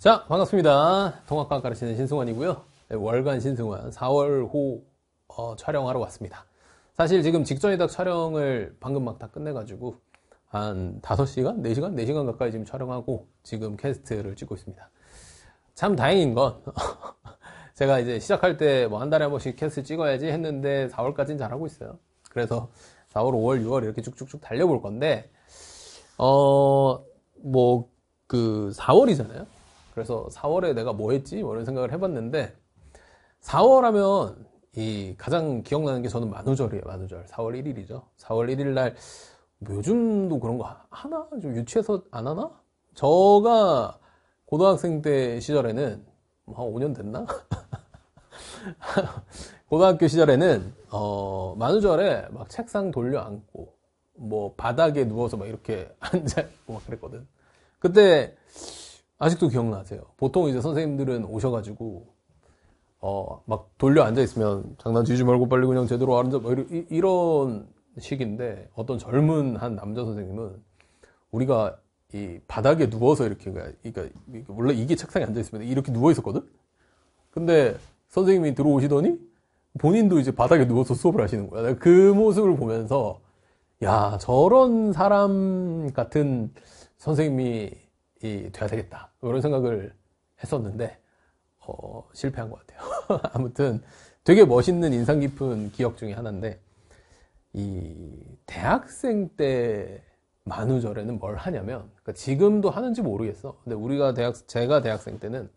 자 반갑습니다 통학과 가르치는 신승환이고요 네, 월간 신승환 4월호 어, 촬영하러 왔습니다 사실 지금 직전이다 촬영을 방금 막 다 끝내가지고 한 5시간? 4시간? 4시간 가까이 지금 촬영하고 지금 캐스트를 찍고 있습니다 참 다행인 건 제가 이제 시작할 때 뭐 한 달에 한 번씩 캐스트 찍어야지 했는데 4월까지는 잘하고 있어요 그래서 4월, 5월, 6월 이렇게 쭉쭉쭉 달려볼 건데 어 뭐그 4월이잖아요 그래서 4월에 내가 뭐 했지? 뭐 이런 생각을 해봤는데 4월 하면 이 가장 기억나는 게 저는 만우절이에요. 만우절. 4월 1일이죠. 4월 1일 날뭐 요즘도 그런 거 하나? 좀 유치해서 안 하나? 저가 고등학생 때 시절에는 뭐 한 5년 됐나? 고등학교 시절에는 어, 만우절에 막 책상 돌려 앉고 뭐 바닥에 누워서 막 이렇게 앉아 있고 막 그랬거든. 그때 아직도 기억나세요. 보통 이제 선생님들은 오셔가지고, 어, 막 돌려 앉아있으면 장난 치지 말고 빨리 그냥 제대로 앉아, 이런 식인데 어떤 젊은 한 남자 선생님은 우리가 이 바닥에 누워서 이렇게, 그러니까 원래 이게 책상에 앉아있으면 이렇게 누워있었거든? 근데 선생님이 들어오시더니 본인도 이제 바닥에 누워서 수업을 하시는 거야. 그 모습을 보면서 야, 저런 사람 같은 선생님이 돼야 되겠다. 이런 생각을 했었는데, 어, 실패한 것 같아요. 아무튼 되게 멋있는 인상 깊은 기억 중에 하나인데, 이 대학생 때 만우절에는 뭘 하냐면, 그러니까 지금도 하는지 모르겠어. 근데 우리가 대학, 제가 대학생 때는,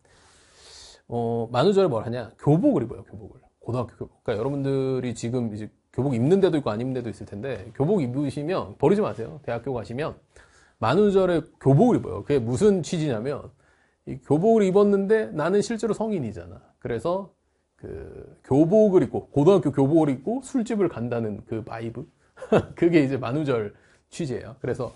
어, 만우절에 뭘 하냐? 교복을 입어요, 교복을. 고등학교 교복. 그러니까 여러분들이 지금 이제 교복 입는 데도 있고 안 입는 데도 있을 텐데, 교복 입으시면, 버리지 마세요. 대학교 가시면, 만우절에 교복을 입어요. 그게 무슨 취지냐면 이 교복을 입었는데 나는 실제로 성인이잖아. 그래서 그 교복을 입고 고등학교 교복을 입고 술집을 간다는 그 바이브 그게 이제 만우절 취지예요. 그래서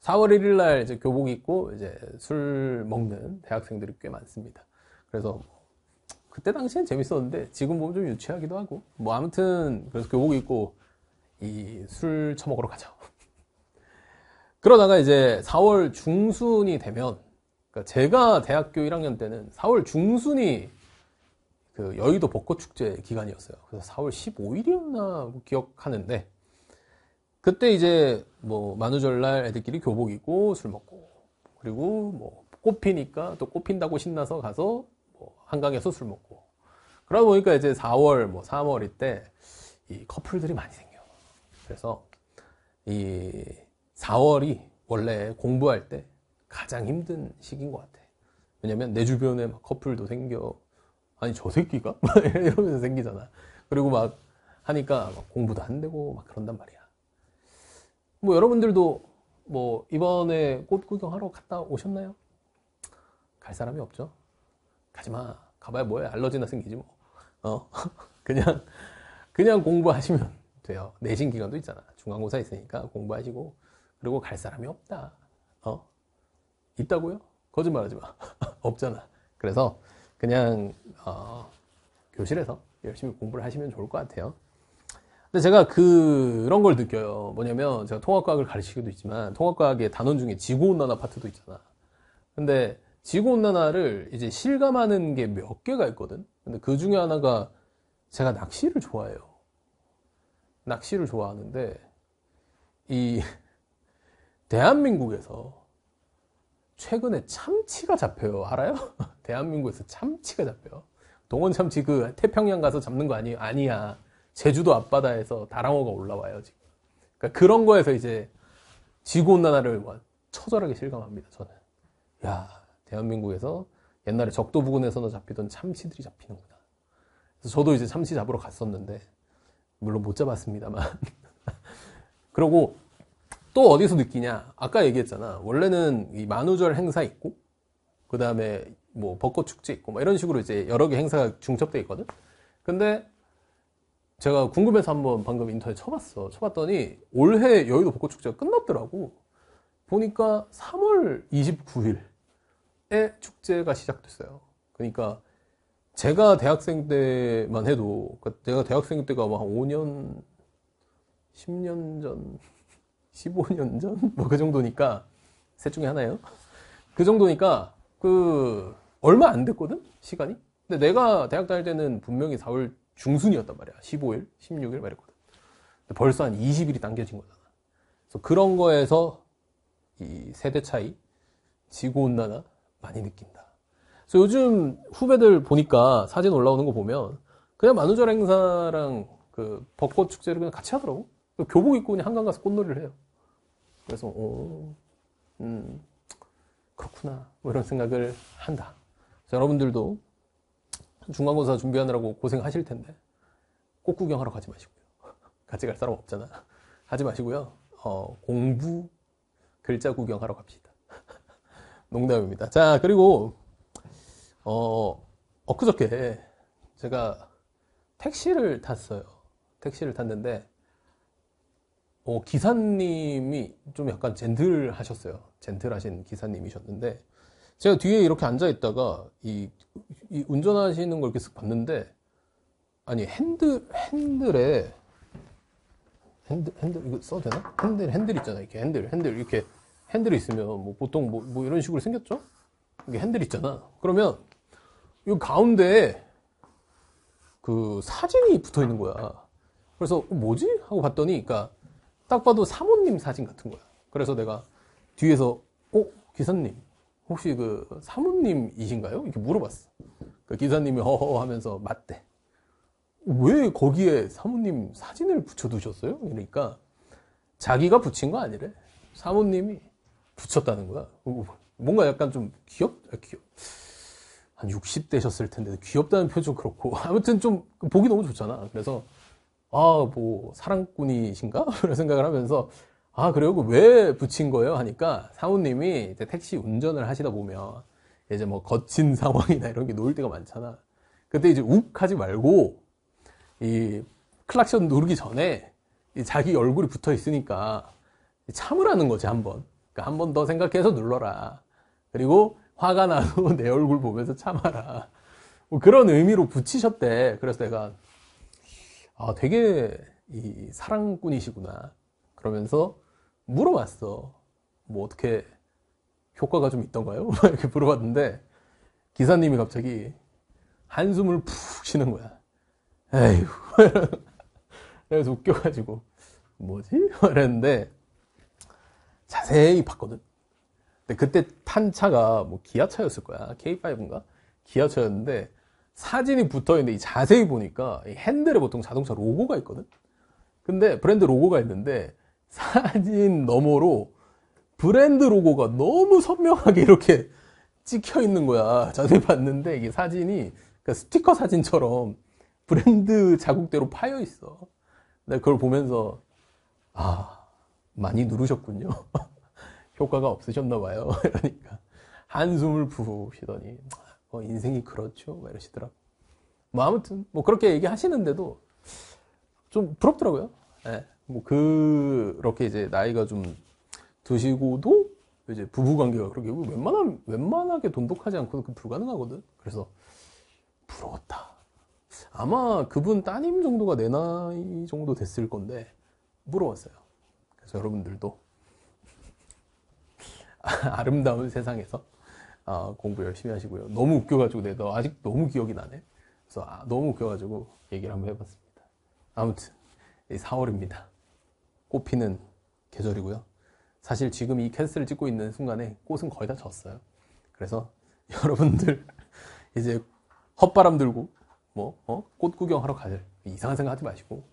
4월 1일 날 이제 교복 입고 이제 술 먹는 대학생들이 꽤 많습니다. 그래서 그때 당시엔 재밌었는데 지금 보면 좀 유치하기도 하고 뭐 아무튼 그래서 교복 입고 이 술 처먹으러 가죠 그러다가 이제 4월 중순이 되면 그러니까 제가 대학교 1학년 때는 4월 중순이 그 여의도 벚꽃축제 기간이었어요. 그래서 4월 15일이었나 기억하는데 그때 이제 뭐 만우절날 애들끼리 교복 입고 술 먹고 그리고 뭐 꽃피니까 또 꽃핀다고 신나서 가서 뭐 한강에서 술 먹고 그러다 보니까 이제 4월 뭐 3월 이때 이 커플들이 많이 생겨. 그래서 이 4월이 원래 공부할 때 가장 힘든 시기인 것 같아. 왜냐면 내 주변에 막 커플도 생겨. 아니, 저 새끼가? 이러면서 생기잖아. 그리고 막 하니까 막 공부도 안 되고 막 그런단 말이야. 뭐 여러분들도 뭐 이번에 꽃 구경하러 갔다 오셨나요? 갈 사람이 없죠. 가지마. 가봐야 뭐해. 알러지나 생기지 뭐. 어. 그냥, 그냥 공부하시면 돼요. 내신 기간도 있잖아. 중간고사 있으니까 공부하시고. 그리고 갈 사람이 없다. 어? 있다고요? 거짓말하지 마. 없잖아. 그래서 그냥 어, 교실에서 열심히 공부를 하시면 좋을 것 같아요. 근데 제가 그, 런걸 느껴요. 뭐냐면 제가 통합과학을 가르치기도 있지만 통합과학의 단원 중에 지구온난화 파트도 있잖아. 근데 지구온난화를 이제 실감하는 게 몇 개가 있거든. 근데 그 중에 하나가 제가 낚시를 좋아해요. 낚시를 좋아하는데 이 대한민국에서 최근에 참치가 잡혀요. 알아요? 대한민국에서 참치가 잡혀요. 동원 참치 그 태평양 가서 잡는 거 아니에요? 아니야. 제주도 앞바다에서 다랑어가 올라와요, 지금. 그러니까 그런 거에서 이제 지구온난화를 처절하게 실감합니다, 저는. 야 대한민국에서 옛날에 적도 부근에서나 잡히던 참치들이 잡히는구나. 그래서 저도 이제 참치 잡으러 갔었는데, 물론 못 잡았습니다만. 그리고 또 어디서 느끼냐? 아까 얘기했잖아. 원래는 이 만우절 행사 있고, 그 다음에 뭐 벚꽃 축제 있고, 이런 식으로 이제 여러 개 행사가 중첩돼 있거든? 근데 제가 궁금해서 한번 방금 인터넷 쳐봤어. 쳐봤더니 올해 여의도 벚꽃 축제가 끝났더라고. 보니까 3월 29일에 축제가 시작됐어요. 그러니까 제가 대학생 때만 해도, 그러니까 제가 대학생 때가 막 5년, 10년 전, 15년 전? 뭐 그 정도니까 셋 중에 하나예요. 그 정도니까 그 얼마 안 됐거든? 시간이? 근데 내가 대학 다닐 때는 분명히 4월 중순이었단 말이야. 15일, 16일 말했거든. 근데 벌써 한 20일이 당겨진 거잖아. 그래서 그런 거에서 이 세대 차이, 지구온난화 많이 느낀다. 그래서 요즘 후배들 보니까 사진 올라오는 거 보면 그냥 만우절 행사랑 그 벚꽃 축제를 그냥 같이 하더라고. 그 교복 입고 그냥 한강 가서 꽃놀이를 해요. 그래서 오, 어, 음, 그렇구나 뭐 이런 생각을 한다. 여러분들도 중간고사 준비하느라고 고생하실 텐데 꽃 구경하러 가지 마시고요. 같이 갈 사람 없잖아. 하지 마시고요. 어, 공부 글자 구경하러 갑시다. 농담입니다. 자 그리고 어, 엊그저께 제가 택시를 탔어요. 택시를 탔는데 어, 기사님이 좀 약간 젠틀하셨어요. 젠틀하신 기사님이셨는데 제가 뒤에 이렇게 앉아 있다가 이, 이 운전하시는 걸 이렇게 쓱 봤는데 아니 핸들 핸들에 핸들 핸들 이거 써도 되나? 핸들 핸들 있잖아 이렇게 핸들 핸들 이렇게 핸들이 있으면 뭐 보통 뭐, 뭐 이런 식으로 생겼죠? 이게 핸들 있잖아. 그러면 이 가운데 에그 사진이 붙어 있는 거야. 그래서 어, 뭐지 하고 봤더니 그러니까 딱 봐도 사모님 사진 같은 거야. 그래서 내가 뒤에서 어 기사님 혹시 그 사모님이신가요? 이렇게 물어봤어. 그 기사님이 허허 하면서 맞대. 왜 거기에 사모님 사진을 붙여두셨어요? 이러니까 자기가 붙인 거 아니래. 사모님이 붙였다는 거야. 어, 어, 뭔가 약간 좀 귀엽, 아, 귀엽. 한 60대셨을 텐데 귀엽다는 표정 그렇고 아무튼 좀 보기 너무 좋잖아. 그래서 아, 뭐, 사랑꾼이신가? 라는 생각을 하면서, 아, 그리고 왜 붙인 거예요? 하니까 사모님이 택시 운전을 하시다 보면, 이제 뭐 거친 상황이나 이런 게 놓일 때가 많잖아. 그때 이제 욱 하지 말고, 이 클락션 누르기 전에 자기 얼굴이 붙어 있으니까 참으라는 거지, 한 번. 그러니까 한번 더 생각해서 눌러라. 그리고 화가 나도 내 얼굴 보면서 참아라. 뭐 그런 의미로 붙이셨대. 그래서 내가, 아, 되게 이 사랑꾼이시구나. 그러면서 물어봤어. 뭐 어떻게 효과가 좀 있던가요? 이렇게 물어봤는데 기사님이 갑자기 한숨을 푹 쉬는 거야. 에휴. 그래서 웃겨가지고 뭐지? 이랬는데 자세히 봤거든. 근데 그때 탄 차가 뭐 기아차였을 거야. K5인가? 기아차였는데 사진이 붙어 있는데 자세히 보니까 핸들에 보통 자동차 로고가 있거든. 근데 브랜드 로고가 있는데 사진 너머로 브랜드 로고가 너무 선명하게 이렇게 찍혀 있는 거야. 자세히 봤는데 이게 사진이 그러니까 스티커 사진처럼 브랜드 자국대로 파여 있어. 근데 그걸 보면서 아 많이 누르셨군요. 효과가 없으셨나 봐요. 그러니까 한숨을 푸시더니 어, 인생이 그렇죠. 막 이러시더라고. 뭐 아무튼 뭐 그렇게 얘기하시는데도 좀 부럽더라고요. 네. 뭐 그렇게 이제 나이가 좀 드시고도 이제 부부 관계가 그렇게 웬만한 웬만하게 돈독하지 않고도 그 불가능하거든. 그래서 부러웠다. 아마 그분 따님 정도가 내 나이 정도 됐을 건데 부러웠어요. 그래서 여러분들도 아름다운 세상에서 어, 공부 열심히 하시고요. 너무 웃겨가지고 내가 아직 너무 기억이 나네. 그래서 아, 너무 웃겨가지고 얘기를 한번 해봤습니다. 아무튼 4월입니다. 꽃피는 계절이고요. 사실 지금 이 캐스트를 찍고 있는 순간에 꽃은 거의 다 졌어요. 그래서 여러분들 이제 헛바람 들고 뭐 어? 꽃 구경하러 가들 이상한 생각하지 마시고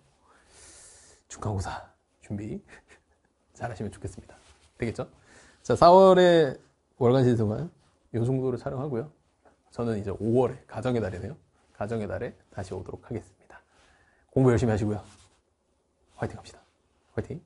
중간고사 준비 잘하시면 좋겠습니다. 되겠죠? 자, 4월에 월간 신성은 요 정도로 촬영하고요. 저는 이제 5월에 가정의 달이네요. 가정의 달에 다시 오도록 하겠습니다. 공부 열심히 하시고요. 화이팅 합시다. 화이팅!